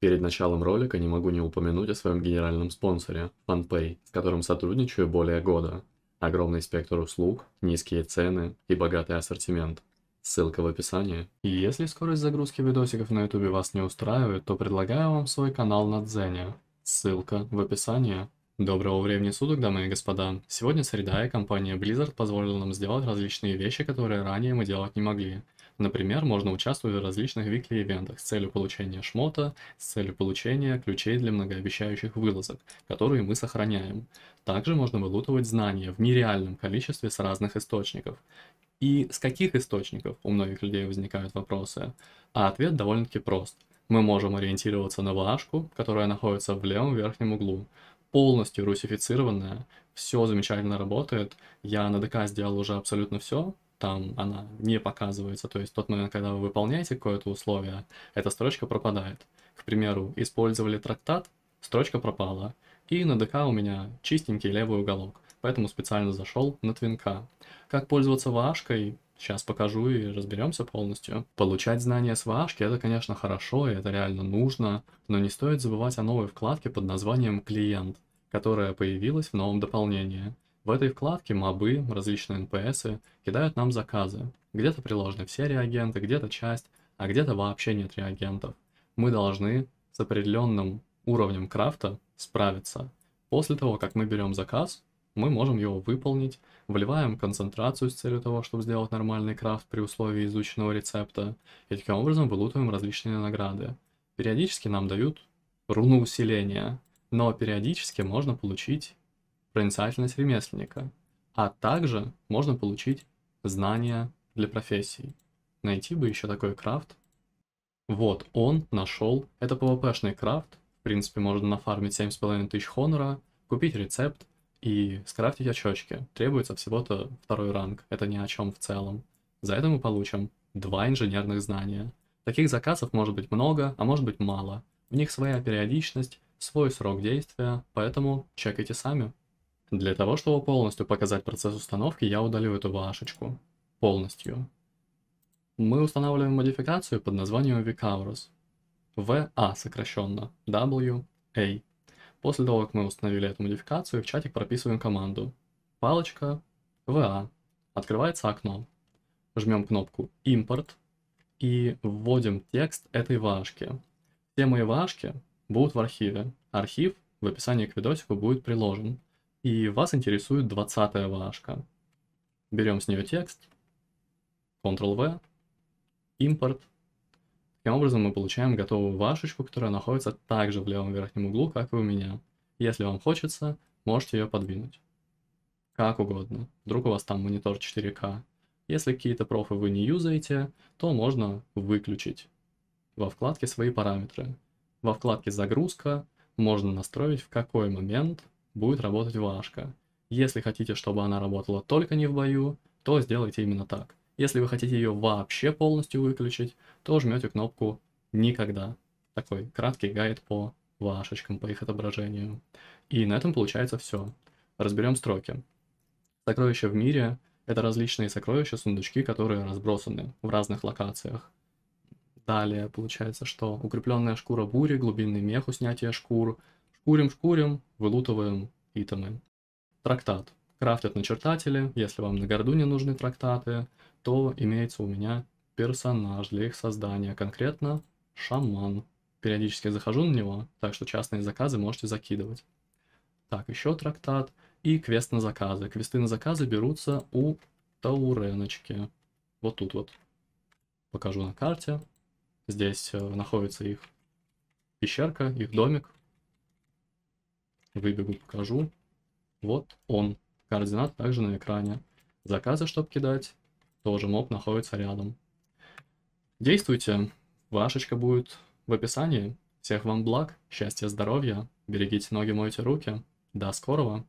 Перед началом ролика не могу не упомянуть о своем генеральном спонсоре, FunPay, с которым сотрудничаю более года. Огромный спектр услуг, низкие цены и богатый ассортимент. Ссылка в описании. И если скорость загрузки видосиков на ютубе вас не устраивает, то предлагаю вам свой канал на Дзене. Ссылка в описании. Доброго времени суток, дамы и господа. Сегодня среда, и компания Blizzard позволила нам сделать различные вещи, которые ранее мы делать не могли. Например, можно участвовать в различных викли-ивентах с целью получения шмота, с целью получения ключей для многообещающих вылазок, которые мы сохраняем. Также можно вылутывать знания в нереальном количестве с разных источников. И с каких источников у многих людей возникают вопросы? А ответ довольно-таки прост. Мы можем ориентироваться на вашку, которая находится в левом верхнем углу, полностью русифицированная, все замечательно работает, я на ДК сделал уже абсолютно все, там она не показывается, то есть в тот момент, когда вы выполняете какое-то условие, эта строчка пропадает. К примеру, использовали трактат, строчка пропала, и на ДК у меня чистенький левый уголок, поэтому специально зашел на твинка. Как пользоваться вашкой, Сейчас покажу и разберемся полностью. Получать знания с вашки это, конечно, хорошо, и это реально нужно, но не стоит забывать о новой вкладке под названием «Клиент», которая появилась в новом дополнении. В этой вкладке мобы, различные НПСы кидают нам заказы. Где-то приложены все реагенты, где-то часть, а где-то вообще нет реагентов. Мы должны с определенным уровнем крафта справиться. После того, как мы берем заказ, мы можем его выполнить, вливаем концентрацию с целью того, чтобы сделать нормальный крафт при условии изученного рецепта, и таким образом вылутываем различные награды. Периодически нам дают руну усиления, но периодически можно получить проницательность ремесленника, а также можно получить знания для профессий. Найти бы еще такой крафт. Вот, он нашел. Это PvP-шный крафт. В принципе, можно нафармить 7500 хонора, купить рецепт и скрафтить очочки. Требуется всего-то второй ранг, это ни о чем в целом. За это мы получим два инженерных знания. Таких заказов может быть много, а может быть мало. В них своя периодичность, свой срок действия, поэтому чекайте сами. Для того, чтобы полностью показать процесс установки, я удалю эту вашечку. Полностью. Мы устанавливаем модификацию под названием VCourus. VA сокращенно. WA. После того, как мы установили эту модификацию, в чатик прописываем команду. Палочка VA. Открывается окно. Жмем кнопку «Импорт» и вводим текст этой вашки. Все мои вашки будут в архиве. Архив в описании к видосику будет приложен. И вас интересует 20 вашка. Берем с нее текст, Ctrl-V, импорт. Таким образом мы получаем готовую вашечку, которая находится также в левом верхнем углу, как и у меня. Если вам хочется, можете ее подвинуть. Как угодно. Вдруг у вас там монитор 4К. Если какие-то профы вы не юзаете, то можно выключить во вкладке свои параметры. Во вкладке «Загрузка» можно настроить, в какой момент будет работать вашка. Если хотите, чтобы она работала только не в бою, то сделайте именно так. Если вы хотите ее вообще полностью выключить, то жмете кнопку «Никогда». Такой краткий гайд по вашечкам, по их отображению. И на этом получается все. Разберем строки. Сокровища в мире — это различные сокровища, сундучки, которые разбросаны в разных локациях. Далее получается, что укрепленная шкура бури, глубинный мех у снятия шкур — курим шкурим, вылутываем итемы. Трактат. Крафтят начертатели. Если вам на горду не нужны трактаты, то имеется у меня персонаж для их создания, конкретно шаман. Периодически захожу на него, так что частные заказы можете закидывать. Так, еще трактат и квест на заказы. Квесты на заказы берутся у Тауреночки. Вот тут вот. Покажу на карте. Здесь э, находится их пещерка, их домик. Выбегу, покажу. Вот он. Координат также на экране. Заказы, чтобы кидать, тоже моб находится рядом. Действуйте. Вашечка будет в описании. Всех вам благ, счастья, здоровья. Берегите ноги, мойте руки. До скорого.